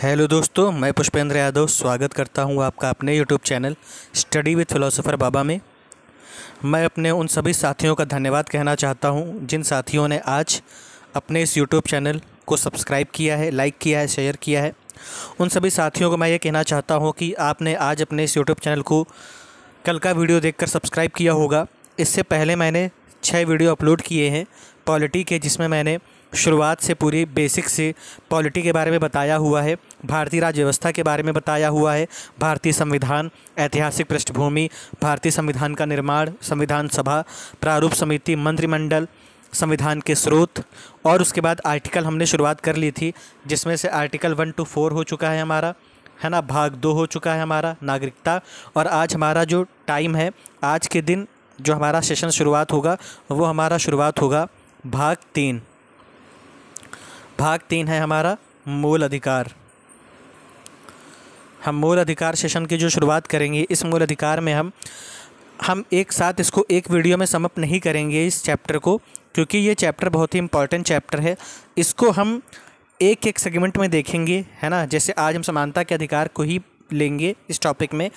hello दोस्तों मैं पुष्पेंद्र यादव स्वागत करता हूं आपका अपने YouTube channel study with philosopher Baba में मैं अपने उन सभी साथियों का धन्यवाद कहना चाहता हूं जिन साथियों ने आज अपने इस यूट्यूब चैनल को सब्सक्राइब किया है लाइक किया है शेयर किया है उन सभी साथियों को मैं ये कहना चाहता हूँ कि आपने आज अपने इस यूट्यूब चैनल को कल का वीडियो देख सब्सक्राइब किया होगा इससे पहले मैंने छः वीडियो अपलोड किए हैं पॉलिटी के जिसमें मैंने शुरुआत से पूरी बेसिक से पॉलिटी के बारे में बताया हुआ है भारतीय राज्य व्यवस्था के बारे में बताया हुआ है भारतीय संविधान ऐतिहासिक पृष्ठभूमि भारतीय संविधान का निर्माण संविधान सभा प्रारूप समिति मंत्रिमंडल संविधान के स्रोत और उसके बाद आर्टिकल हमने शुरुआत कर ली थी जिसमें से आर्टिकल वन टू फोर हो चुका है हमारा है ना भाग दो हो चुका है हमारा नागरिकता और आज हमारा जो टाइम है आज के दिन जो हमारा सेशन शुरुआत होगा वो हमारा शुरुआत होगा भाग तीन भाग तीन है हमारा मूल अधिकार हम मूल अधिकार सेशन की जो शुरुआत करेंगे इस मूल अधिकार में हम हम एक साथ इसको एक वीडियो में समअप नहीं करेंगे इस चैप्टर को क्योंकि ये चैप्टर बहुत ही इंपॉर्टेंट चैप्टर है इसको हम एक एक सेगमेंट में देखेंगे है ना जैसे आज हम समानता के अधिकार को ही लेंगे इस टॉपिक में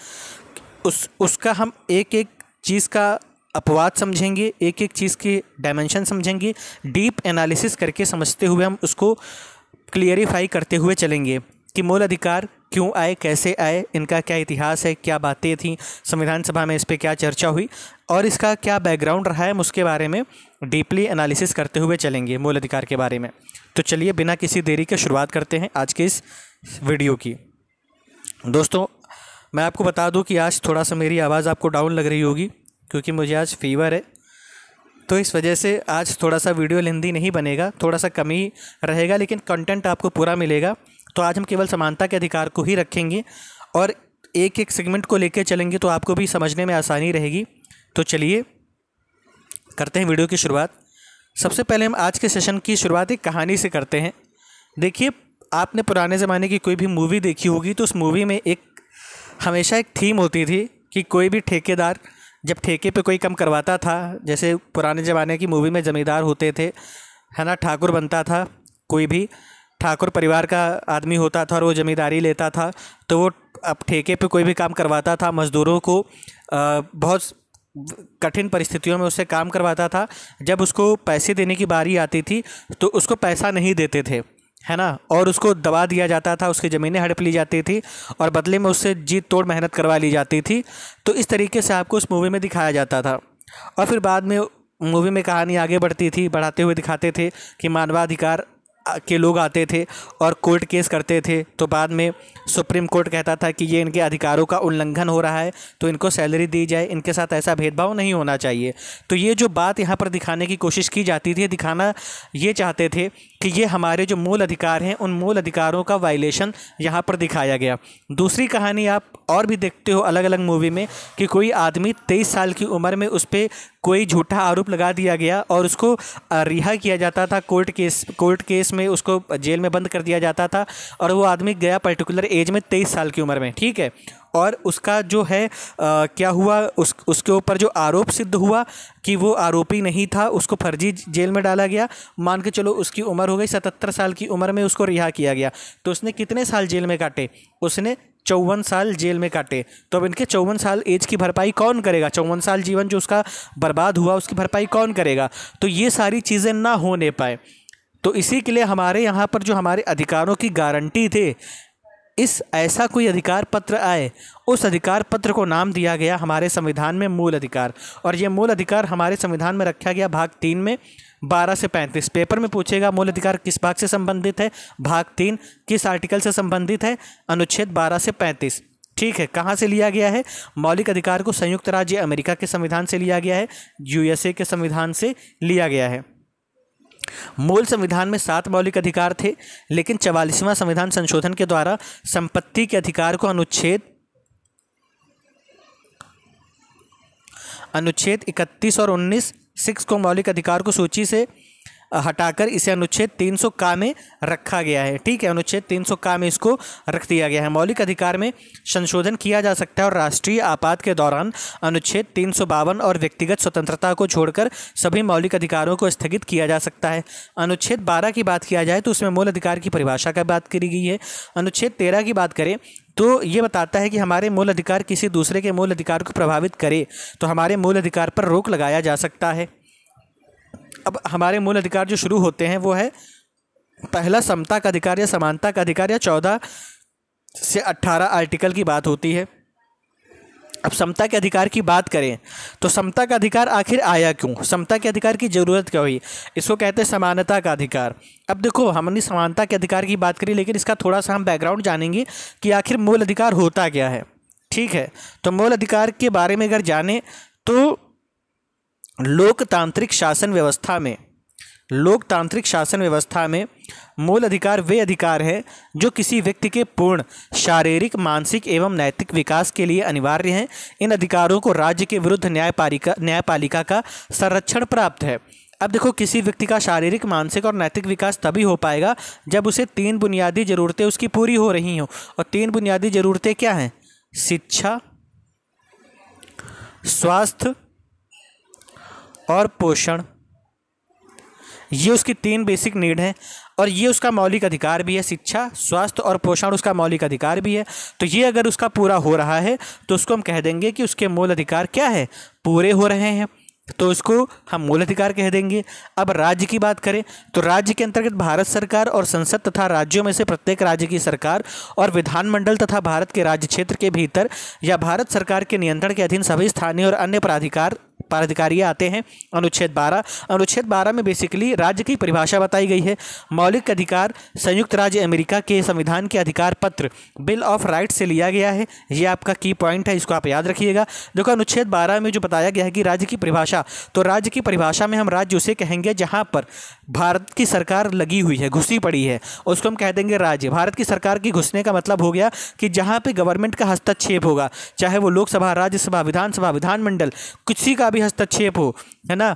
उस उसका हम एक एक चीज़ का अपवाद समझेंगे एक एक चीज़ के डायमेंशन समझेंगे डीप एनालिसिस करके समझते हुए हम उसको क्लियरिफाई करते हुए चलेंगे कि मूल अधिकार क्यों आए कैसे आए इनका क्या इतिहास है क्या बातें थीं संविधान सभा में इस पर क्या चर्चा हुई और इसका क्या बैकग्राउंड रहा है हम उसके बारे में डीपली एनालिसिस करते हुए चलेंगे मूल अधिकार के बारे में तो चलिए बिना किसी देरी के शुरुआत करते हैं आज के इस वीडियो की दोस्तों मैं आपको बता दूं कि आज थोड़ा सा मेरी आवाज़ आपको डाउन लग रही होगी क्योंकि मुझे आज फीवर है तो इस वजह से आज थोड़ा सा वीडियो लेंदी नहीं बनेगा थोड़ा सा कमी रहेगा लेकिन कंटेंट आपको पूरा मिलेगा तो आज हम केवल समानता के अधिकार को ही रखेंगे और एक एक सेगमेंट को लेकर चलेंगे तो आपको भी समझने में आसानी रहेगी तो चलिए करते हैं वीडियो की शुरुआत सबसे पहले हम आज के सेशन की शुरुआत एक कहानी से करते हैं देखिए आपने पुराने ज़माने की कोई भी मूवी देखी होगी तो उस मूवी में एक हमेशा एक थीम होती थी कि कोई भी ठेकेदार जब ठेके पे कोई कम करवाता था जैसे पुराने ज़माने की मूवी में ज़मींदार होते थे है ना ठाकुर बनता था कोई भी ठाकुर परिवार का आदमी होता था और वो ज़मींदारी लेता था तो वो अब ठेके पे कोई भी काम करवाता था मज़दूरों को आ, बहुत कठिन परिस्थितियों में उससे काम करवाता था जब उसको पैसे देने की बारी आती थी तो उसको पैसा नहीं देते थे है ना और उसको दबा दिया जाता था उसकी ज़मीनें हड़प ली जाती थी और बदले में उससे जीत तोड़ मेहनत करवा ली जाती थी तो इस तरीके से आपको उस मूवी में दिखाया जाता था और फिर बाद में मूवी में कहानी आगे बढ़ती थी बढ़ाते हुए दिखाते थे कि मानवाधिकार के लोग आते थे और कोर्ट केस करते थे तो बाद में सुप्रीम कोर्ट कहता था कि ये इनके अधिकारों का उल्लंघन हो रहा है तो इनको सैलरी दी जाए इनके साथ ऐसा भेदभाव नहीं होना चाहिए तो ये जो बात यहाँ पर दिखाने की कोशिश की जाती थी दिखाना ये चाहते थे कि ये हमारे जो मूल अधिकार हैं उन मूल अधिकारों का वायलेशन यहाँ पर दिखाया गया दूसरी कहानी आप और भी देखते हो अलग अलग मूवी में कि कोई आदमी तेईस साल की उम्र में उस पर कोई झूठा आरोप लगा दिया गया और उसको रिहा किया जाता था कोर्ट केस कोर्ट केस में उसको जेल में बंद कर दिया जाता था और वो आदमी गया पर्टिकुलर एज में तेईस साल की उम्र में ठीक है और उसका जो है आ, क्या हुआ उस उसके ऊपर जो आरोप सिद्ध हुआ कि वो आरोपी नहीं था उसको फर्जी जेल में डाला गया मान के चलो उसकी उम्र हो गई सतहत्तर साल की उम्र में उसको रिहा किया गया तो उसने कितने साल जेल में काटे उसने चौवन साल जेल में काटे तो अब इनके चौवन साल एज की भरपाई कौन करेगा चौवन साल जीवन जो उसका बर्बाद हुआ उसकी भरपाई कौन करेगा तो ये सारी चीज़ें ना होने पाए तो इसी के लिए हमारे यहाँ पर जो हमारे अधिकारों की गारंटी थे इस ऐसा कोई अधिकार पत्र आए उस अधिकार पत्र को नाम दिया गया हमारे संविधान में मूल अधिकार और ये मूल अधिकार हमारे संविधान में रखा गया भाग तीन में बारह से पैंतीस पेपर में पूछेगा मूल अधिकार किस भाग से संबंधित है भाग तीन किस आर्टिकल से संबंधित है अनुच्छेद बारह से पैंतीस ठीक है कहाँ से लिया गया है मौलिक अधिकार को संयुक्त राज्य अमेरिका के संविधान से लिया गया है यूएसए के संविधान से लिया गया है मूल संविधान में सात मौलिक अधिकार थे लेकिन चवालीसवां संविधान संशोधन के द्वारा संपत्ति के अधिकार को अनुच्छेद अनुच्छेद 31 और 19 सिक्स को मौलिक अधिकार को सूची से हटाकर इसे अनुच्छेद 300 का में रखा गया है ठीक है अनुच्छेद 300 का में इसको रख दिया गया है मौलिक अधिकार में संशोधन किया जा सकता है और राष्ट्रीय आपात के दौरान अनुच्छेद तीन और व्यक्तिगत स्वतंत्रता को छोड़कर सभी मौलिक अधिकारों को स्थगित किया जा सकता है अनुच्छेद बारह की बात किया जाए तो उसमें मूल अधिकार की परिभाषा का बात करी गई है अनुच्छेद तेरह की बात करें तो ये बताता है कि हमारे मूल अधिकार किसी दूसरे के मूल अधिकार को प्रभावित करे तो हमारे मूल अधिकार पर रोक लगाया जा सकता है अब हमारे मूल अधिकार जो शुरू होते हैं वो है पहला समता का अधिकार या समानता का अधिकार या चौदह से अट्ठारह आर्टिकल की बात होती है अब समता के अधिकार की बात करें तो समता का अधिकार आखिर आया क्यों समता के अधिकार की ज़रूरत क्या हुई इसको कहते हैं समानता का अधिकार अब देखो हमने समानता के अधिकार की बात करी लेकिन इसका थोड़ा सा हम बैकग्राउंड जानेंगे कि आखिर मूल अधिकार होता क्या है ठीक है तो मूल अधिकार के बारे में अगर जाने तो लोकतांत्रिक शासन व्यवस्था में लोकतांत्रिक शासन व्यवस्था में मूल अधिकार वे अधिकार हैं जो किसी व्यक्ति के पूर्ण शारीरिक मानसिक एवं नैतिक विकास के लिए अनिवार्य हैं इन अधिकारों को राज्य के विरुद्ध न्यायपालिका न्यायपालिका का संरक्षण प्राप्त है अब देखो किसी व्यक्ति का शारीरिक मानसिक और नैतिक विकास तभी हो पाएगा जब उसे तीन बुनियादी ज़रूरतें उसकी पूरी हो रही हों और तीन बुनियादी ज़रूरतें क्या हैं शिक्षा स्वास्थ्य और पोषण ये उसकी तीन बेसिक नीड है और ये उसका मौलिक अधिकार भी है शिक्षा स्वास्थ्य और पोषण उसका मौलिक अधिकार भी है तो ये अगर उसका पूरा हो रहा है तो उसको हम कह देंगे कि उसके मूल अधिकार क्या है पूरे हो रहे हैं तो उसको हम मूल अधिकार कह देंगे अब राज्य की बात करें तो राज्य के अंतर्गत भारत सरकार और संसद तथा राज्यों में से प्रत्येक राज्य की सरकार और विधानमंडल तथा भारत के राज्य क्षेत्र के भीतर या भारत सरकार के नियंत्रण के अधीन सभी स्थानीय और अन्य प्राधिकार पदाधिकारी आते हैं अनुच्छेद 12 अनुच्छेद 12 में बेसिकली राज्य की परिभाषा बताई गई है मौलिक अधिकार संयुक्त राज्य अमेरिका के संविधान के अधिकार पत्र बिल ऑफ राइट्स से लिया गया है ये आपका की पॉइंट है इसको आप याद रखिएगा देखो अनुच्छेद बारह में जो बताया गया है कि राज्य की परिभाषा तो राज्य की परिभाषा में हम राज्य उसे कहेंगे जहाँ पर भारत की सरकार लगी हुई है घुसी पड़ी है उसको हम कह देंगे राज्य भारत की सरकार की घुसने का मतलब हो गया कि जहाँ पर गवर्नमेंट का हस्तक्षेप होगा चाहे वो लोकसभा राज्यसभा विधानसभा विधानमंडल किसी का भी हस्तक्षेप हो है ना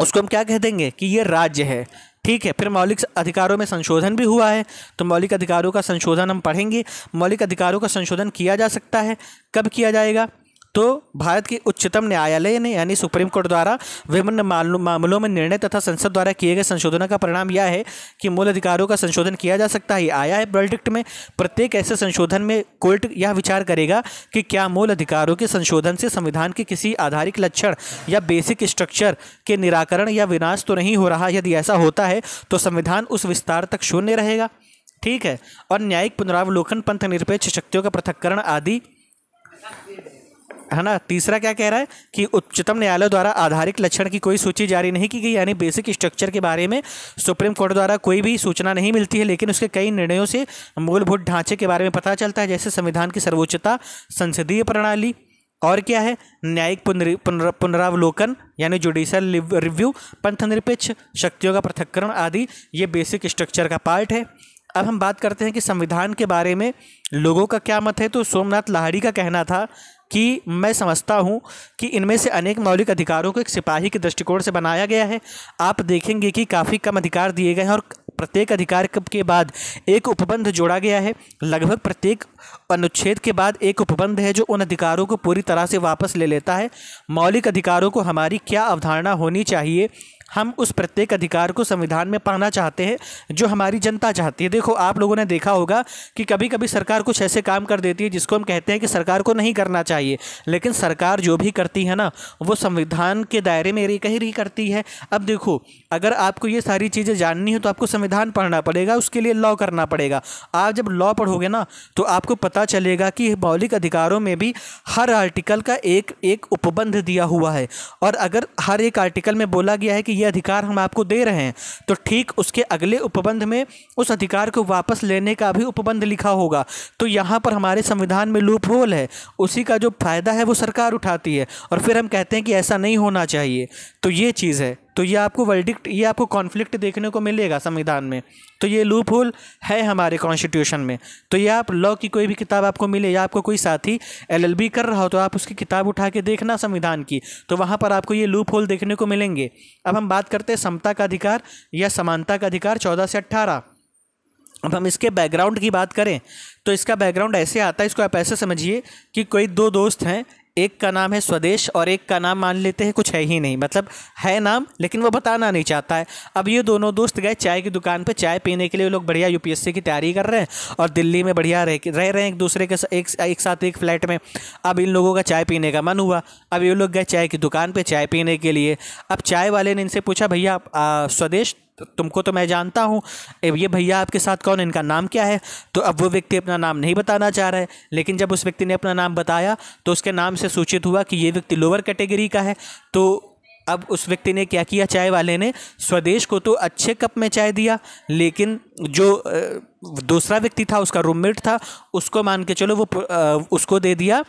उसको हम क्या कह देंगे कि ये राज्य है ठीक है फिर मौलिक अधिकारों में संशोधन भी हुआ है तो मौलिक अधिकारों का संशोधन हम पढ़ेंगे मौलिक अधिकारों का संशोधन किया जा सकता है कब किया जाएगा तो भारत के उच्चतम न्यायालय ने यानी सुप्रीम कोर्ट द्वारा विभिन्न मामलों में निर्णय तथा संसद द्वारा किए गए संशोधनों का परिणाम यह है कि मूल अधिकारों का संशोधन किया जा सकता है आया है प्रोडिक्ट में प्रत्येक ऐसे संशोधन में कोर्ट यह विचार करेगा कि क्या मूल अधिकारों के संशोधन से संविधान के किसी आधारिक लक्षण या बेसिक स्ट्रक्चर के निराकरण या विनाश तो नहीं हो रहा यदि ऐसा होता है तो संविधान उस विस्तार तक शून्य रहेगा ठीक है और न्यायिक पुनरावलोकन पंथ निरपेक्ष शक्तियों का पृथककरण आदि है ना तीसरा क्या कह रहा है कि उच्चतम न्यायालय द्वारा आधारित लक्षण की कोई सूची जारी नहीं की गई यानी बेसिक स्ट्रक्चर के बारे में सुप्रीम कोर्ट द्वारा कोई भी सूचना नहीं मिलती है लेकिन उसके कई निर्णयों से मूलभूत ढांचे के बारे में पता चलता है जैसे संविधान की सर्वोच्चता संसदीय प्रणाली और क्या है न्यायिक पुनरावलोकन यानी जुडिशल रिव्यू पंथ निरपेक्ष शक्तियों का पृथक्करण आदि ये बेसिक स्ट्रक्चर का पार्ट है अब हम बात करते हैं कि संविधान के बारे में लोगों का क्या मत है तो सोमनाथ लाहड़ी का कहना था कि मैं समझता हूँ कि इनमें से अनेक मौलिक अधिकारों को एक सिपाही के दृष्टिकोण से बनाया गया है आप देखेंगे कि काफ़ी कम अधिकार दिए गए हैं और प्रत्येक अधिकार के बाद एक उपबंध जोड़ा गया है लगभग प्रत्येक अनुच्छेद के बाद एक उपबंध है जो उन अधिकारों को पूरी तरह से वापस ले लेता है मौलिक अधिकारों को हमारी क्या अवधारणा होनी चाहिए हम उस प्रत्येक अधिकार को संविधान में पाना चाहते हैं जो हमारी जनता चाहती है देखो आप लोगों ने देखा होगा कि कभी कभी सरकार कुछ ऐसे काम कर देती है जिसको हम कहते हैं कि सरकार को नहीं करना चाहिए लेकिन सरकार जो भी करती है ना वो संविधान के दायरे में कहीं रही करती है अब देखो अगर आपको ये सारी चीज़ें जाननी हो तो आपको संविधान पढ़ना पड़ेगा उसके लिए लॉ करना पड़ेगा आप जब लॉ पढ़ोगे ना तो आपको पता चलेगा कि मौलिक अधिकारों में भी हर आर्टिकल का एक एक उपबंध दिया हुआ है और अगर हर एक आर्टिकल में बोला गया है कि ये अधिकार हम आपको दे रहे हैं तो ठीक उसके अगले उपबंध में उस अधिकार को वापस लेने का भी उपबंध लिखा होगा तो यहाँ पर हमारे संविधान में लूप होल है उसी का जो फ़ायदा है वो सरकार उठाती है और फिर हम कहते हैं कि ऐसा नहीं होना चाहिए तो ये चीज़ है तो ये आपको वर्डिक्ट ये आपको कॉन्फ्लिक्ट देखने को मिलेगा संविधान में तो ये लूप होल है हमारे कॉन्स्टिट्यूशन में तो ये आप लॉ की कोई भी किताब आपको मिले या आपको कोई साथी एलएलबी कर रहा हो तो आप उसकी किताब उठा के देखना संविधान की तो वहाँ पर आपको ये लूप होल देखने को मिलेंगे अब हम बात करते हैं समता का अधिकार या समानता का अधिकार चौदह से अट्ठारह अब हम इसके बैकग्राउंड की बात करें तो इसका बैकग्राउंड ऐसे आता है इसको आप ऐसे समझिए कि कोई दो दोस्त हैं एक का नाम है स्वदेश और एक का नाम मान लेते हैं कुछ है ही नहीं मतलब है नाम लेकिन वो बताना नहीं चाहता है अब ये दोनों दोस्त गए चाय की दुकान पर चाय पीने के लिए लोग बढ़िया यूपीएससी की तैयारी कर रहे हैं और दिल्ली में बढ़िया रह रह रहे हैं एक दूसरे के एक, एक साथ एक फ्लैट में अब इन लोगों का चाय पीने का मन हुआ अब ये लोग गए चाय की दुकान पर चाय पीने के लिए अब चाय वाले ने इनसे पूछा भैया स्वदेश तो तुमको तो मैं जानता हूँ ये भैया आपके साथ कौन इनका नाम क्या है तो अब वो व्यक्ति अपना नाम नहीं बताना चाह रहा है लेकिन जब उस व्यक्ति ने अपना नाम बताया तो उसके नाम से सूचित हुआ कि ये व्यक्ति लोअर कैटेगरी का है तो अब उस व्यक्ति ने क्या किया चाय वाले ने स्वदेश को तो अच्छे कप में चाय दिया लेकिन जो दूसरा व्यक्ति था उसका रूममेट था उसको मान के चलो वो उसको दे दिया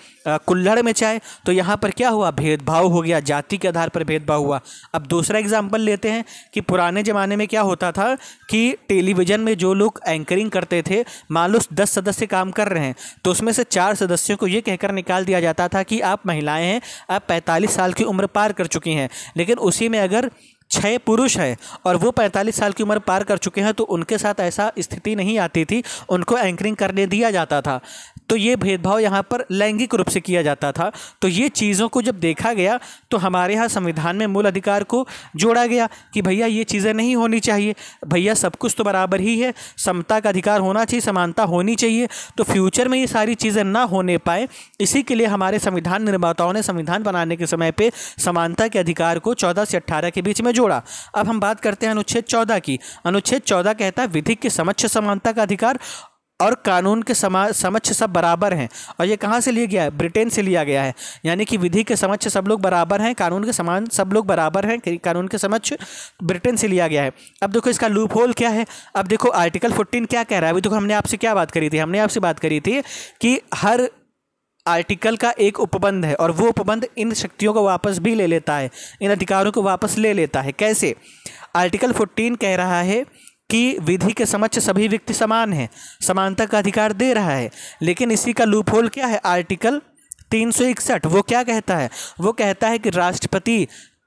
कुल्हड़ में चाय तो यहाँ पर क्या हुआ भेदभाव हो गया जाति के आधार पर भेदभाव हुआ अब दूसरा एग्जाम्पल लेते हैं कि पुराने ज़माने में क्या होता था कि टेलीविज़न में जो लोग एंकरिंग करते थे मान लो दस सदस्य काम कर रहे हैं तो उसमें से चार सदस्यों को ये कहकर निकाल दिया जाता था कि आप महिलाएँ हैं आप पैंतालीस साल की उम्र पार कर चुकी हैं लेकिन उसी में अगर छः पुरुष हैं और वो पैंतालीस साल की उम्र पार कर चुके हैं तो उनके साथ ऐसा स्थिति नहीं आती थी उनको एंकरिंग करने दिया जाता था तो ये भेदभाव यहाँ पर लैंगिक रूप से किया जाता था तो ये चीज़ों को जब देखा गया तो हमारे यहाँ संविधान में मूल अधिकार को जोड़ा गया कि भैया ये चीज़ें नहीं होनी चाहिए भैया सब कुछ तो बराबर ही है समता का अधिकार होना चाहिए समानता होनी चाहिए तो फ्यूचर में ये सारी चीज़ें ना होने पाए इसी के लिए हमारे संविधान निर्माताओं ने संविधान बनाने के समय पर समानता के अधिकार को चौदह से अट्ठारह के बीच में जोड़ा अब हम बात करते हैं अनुच्छेद चौदह की अनुच्छेद चौदह कहता है विधिक के समक्ष समानता का अधिकार और कानून के समक्ष सब बराबर हैं और ये कहाँ से लिया गया है ब्रिटेन से लिया गया है यानी कि विधि के समक्ष सब लोग बराबर हैं कानून के समान सब लोग बराबर हैं कानून के समक्ष ब्रिटेन से लिया गया है अब देखो इसका लूप होल क्या है अब देखो आर्टिकल फोर्टीन क्या कह रहा है अभी देखो हमने आपसे क्या बात करी थी हमने आपसे बात करी थी कि हर आर्टिकल का एक उपबंध है और वो उपबंध इन शक्तियों को वापस भी ले लेता है इन अधिकारों को वापस ले लेता है कैसे आर्टिकल फोर्टीन कह रहा है कि विधि के समक्ष सभी व्यक्ति समान हैं समानता का अधिकार दे रहा है लेकिन इसी का लूप होल क्या है आर्टिकल तीन सौ इकसठ वो क्या कहता है वो कहता है कि राष्ट्रपति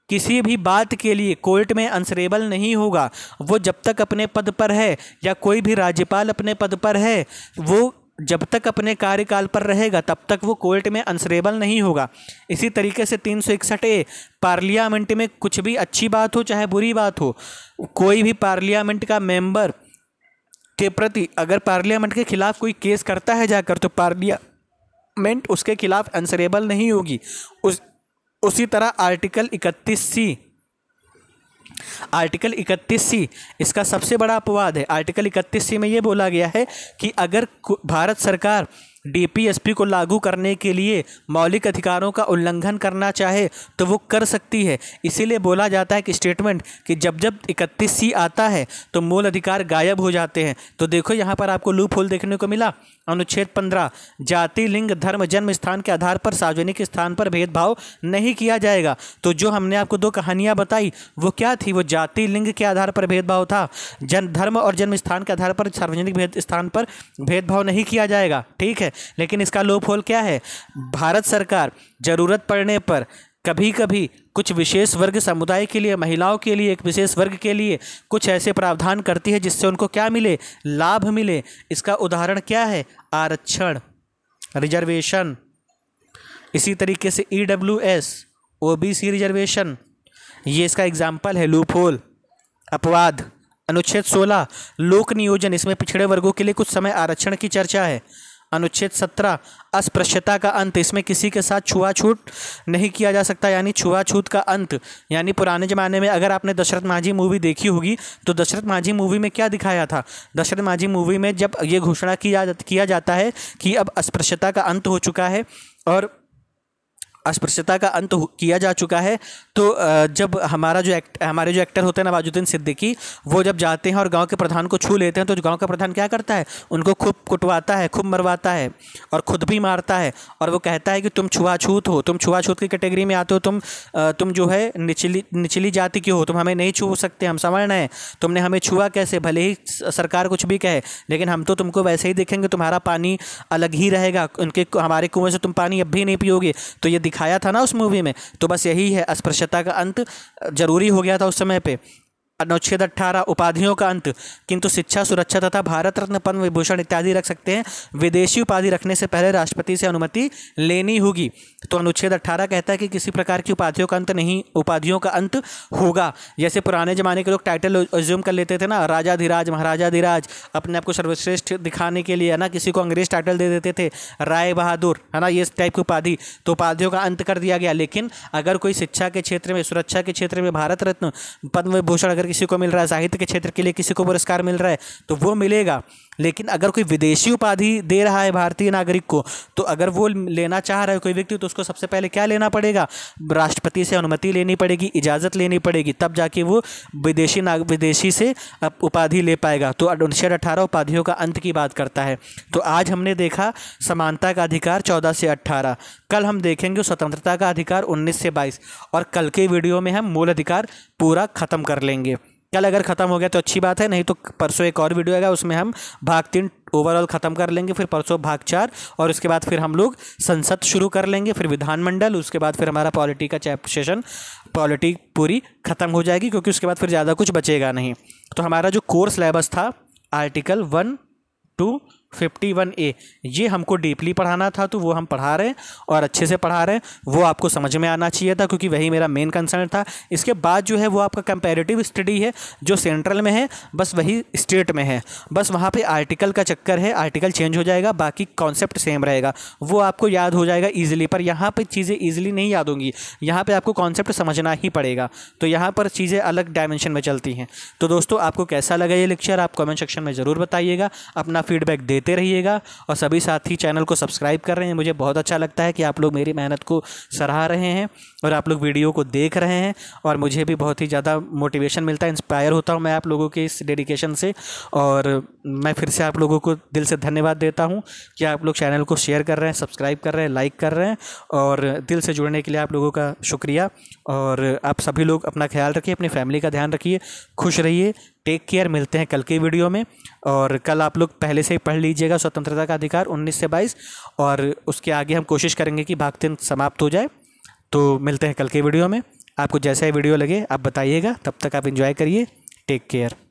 किसी भी बात के लिए कोर्ट में अनसरेबल नहीं होगा वो जब तक अपने पद पर है या कोई भी राज्यपाल अपने पद पर है वो जब तक अपने कार्यकाल पर रहेगा तब तक वो कोर्ट में अंसरेबल नहीं होगा इसी तरीके से तीन सौ इकसठ ए पार्लियामेंट में कुछ भी अच्छी बात हो चाहे बुरी बात हो कोई भी पार्लियामेंट का मेंबर के प्रति अगर पार्लियामेंट के खिलाफ कोई केस करता है जाकर तो पार्लियामेंट उसके खिलाफ अंसरेबल नहीं होगी उस उसी तरह आर्टिकल इकतीस सी आर्टिकल 31 सी इसका सबसे बड़ा अपवाद है आर्टिकल 31 सी में ये बोला गया है कि अगर भारत सरकार डीपीएसपी को लागू करने के लिए मौलिक अधिकारों का उल्लंघन करना चाहे तो वो कर सकती है इसीलिए बोला जाता है कि स्टेटमेंट कि जब जब इकतीस सी आता है तो मूल अधिकार गायब हो जाते हैं तो देखो यहाँ पर आपको लूप होल देखने को मिला अनुच्छेद पंद्रह जाति लिंग धर्म जन्म स्थान के आधार पर सार्वजनिक स्थान पर भेदभाव नहीं किया जाएगा तो जो हमने आपको दो कहानियाँ बताई वो क्या थी वो जाति लिंग के आधार पर भेदभाव था जन धर्म और जन्म स्थान के आधार पर सार्वजनिक भेद स्थान पर भेदभाव नहीं किया जाएगा ठीक है लेकिन इसका लोप होल क्या है भारत सरकार ज़रूरत पड़ने पर कभी कभी कुछ विशेष वर्ग समुदाय के लिए महिलाओं के लिए एक विशेष वर्ग के लिए कुछ ऐसे प्रावधान करती है जिससे उनको क्या मिले लाभ मिले इसका उदाहरण क्या है आरक्षण रिजर्वेशन इसी तरीके से E W S O B C reservation ये इसका एग्जाम्पल है लूप होल अपवाद अनुच्छेद 16 लोक नियोजन इसमें पिछड़े वर्गों के लिए कुछ समय आरक्षण की चर्चा है अनुच्छेद सत्रह अस्पृश्यता का अंत इसमें किसी के साथ छुआछूत नहीं किया जा सकता यानी छुआछूत का अंत यानी पुराने ज़माने में अगर आपने दशरथ माझी मूवी देखी होगी तो दशरथ माझी मूवी में क्या दिखाया था दशरथ माझी मूवी में जब ये घोषणा किया किया जाता है कि अब अस्पृश्यता का अंत हो चुका है और अस्पृश्यता का अंत किया जा चुका है तो जब हमारा जो एक्ट हमारे जो एक्टर होते हैं नवाजुद्दीन सिद्दीकी वो जब जाते हैं और गांव के प्रधान को छू लेते हैं तो गांव का प्रधान क्या करता है उनको खूब कुटवाता है खूब मरवाता है और खुद भी मारता है और वो कहता है कि तुम छुआछूत हो तुम छुआछूत की कैटेगरी में आते हो तुम तुम जो है निचली निचली जाति की हो तुम हमें नहीं छू सकते हम समझ रहे हैं तुमने हमें छुआ कैसे भले ही सरकार कुछ भी कहे लेकिन हम तो तुमको वैसे ही देखेंगे तुम्हारा पानी अलग ही रहेगा उनके हमारे कुएँ से तुम पानी अब भी नहीं पियोगे तो ये दिखाया था ना उस मूवी में तो बस यही है अस्पृश्यता का अंत ज़रूरी हो गया था उस समय पर अनुच्छेद अट्ठारह उपाधियों का अंत किंतु शिक्षा सुरक्षा तथा भारत रत्न पद्म विभूषण इत्यादि रख सकते हैं विदेशी उपाधि रखने से पहले राष्ट्रपति से अनुमति लेनी होगी तो अनुच्छेद अट्ठारह कहता है कि किसी प्रकार की उपाधियों का अंत नहीं उपाधियों का अंत होगा जैसे पुराने ज़माने के लोग टाइटल एज्यूम कर लेते थे ना राजाधिराज महाराजाधिराज अपने आप को सर्वश्रेष्ठ दिखाने के लिए है ना किसी को अंग्रेज टाइटल दे देते थे राय बहादुर है ना ये टाइप की उपाधि तो उपाधियों का अंत कर दिया गया लेकिन अगर कोई शिक्षा के क्षेत्र में सुरक्षा के क्षेत्र में भारत रत्न पद्म विभूषण अगर अगर किसी को मिल रहा है साहित्य के क्षेत्र के लिए किसी को पुरस्कार मिल रहा है तो वो मिलेगा लेकिन अगर कोई विदेशी उपाधि दे रहा है भारतीय नागरिक को तो अगर वो लेना चाह रहा है कोई व्यक्ति तो उसको सबसे पहले क्या लेना पड़ेगा राष्ट्रपति से अनुमति लेनी पड़ेगी इजाज़त लेनी पड़ेगी तब जाके वो विदेशी नाग विदेशी से उपाधि ले पाएगा तो अनुच्छेद अट्ठारह उपाधियों का अंत की बात करता है तो आज हमने देखा समानता का अधिकार चौदह से अट्ठारह कल हम देखेंगे स्वतंत्रता का अधिकार उन्नीस से बाईस और कल के वीडियो में हम मूल अधिकार पूरा ख़त्म कर लेंगे कल अगर ख़त्म हो गया तो अच्छी बात है नहीं तो परसों एक और वीडियो आएगा उसमें हम भाग तीन ओवरऑल ख़त्म कर लेंगे फिर परसों भाग चार और उसके बाद फिर हम लोग संसद शुरू कर लेंगे फिर विधानमंडल उसके बाद फिर हमारा पॉलिटी का चैप सेशन पॉलिटी पूरी ख़त्म हो जाएगी क्योंकि उसके बाद फिर ज़्यादा कुछ बचेगा नहीं तो हमारा जो कोर्स सिलेबस था article one two fifty one A ये हमको डीपली पढ़ाना था तो वो हम पढ़ा रहे हैं और अच्छे से पढ़ा रहे हैं वो आपको समझ में आना चाहिए था क्योंकि वही मेरा मेन कंसर्न था इसके बाद जो है वो आपका कंपेरेटिव स्टडी है जो सेंट्रल में है बस वही स्टेट में है बस वहाँ पर आर्टिकल का चक्कर है आर्टिकल चेंज हो जाएगा बाकी कॉन्सेप्ट सेम रहेगा वो आपको याद हो जाएगा ईजिली पर यहाँ पर चीज़ें ईजिली नहीं याद होंगी यहाँ पर आपको कॉन्सेप्ट समझना ही पड़ेगा तो यहाँ पर चीज़ें अलग डायमेंशन में चलती हैं तो दोस्तों आपको कैसा लगा ये लेक्चर आप कमेंट सेक्शन में ज़रूर बताइएगा अपना फीडबैक देते देते रहिएगा और सभी साथी चैनल को सब्सक्राइब कर रहे हैं मुझे बहुत अच्छा लगता है कि आप लोग मेरी मेहनत को सराह रहे हैं और आप लोग वीडियो को देख रहे हैं और मुझे भी बहुत ही ज़्यादा मोटिवेशन मिलता है इंस्पायर होता हूँ मैं आप लोगों के इस डेडिकेशन से और मैं फिर से आप लोगों को दिल से धन्यवाद देता हूँ कि आप लोग चैनल को शेयर कर रहे हैं सब्सक्राइब कर रहे हैं लाइक कर रहे हैं और दिल से जुड़ने के लिए आप लोगों का शुक्रिया और आप सभी लोग अपना ख्याल रखिए अपनी फैमिली का ध्यान रखिए खुश रहिए टेक केयर मिलते हैं कल की वीडियो में और कल आप लोग पहले से ही पढ़ लीजिएगा स्वतंत्रता का अधिकार उन्नीस से बाईस और उसके आगे हम कोशिश करेंगे कि भाग तीन समाप्त हो जाए तो मिलते हैं कल के वीडियो में आपको जैसा ही वीडियो लगे आप बताइएगा तब तक आप इन्जॉय करिए टेक केयर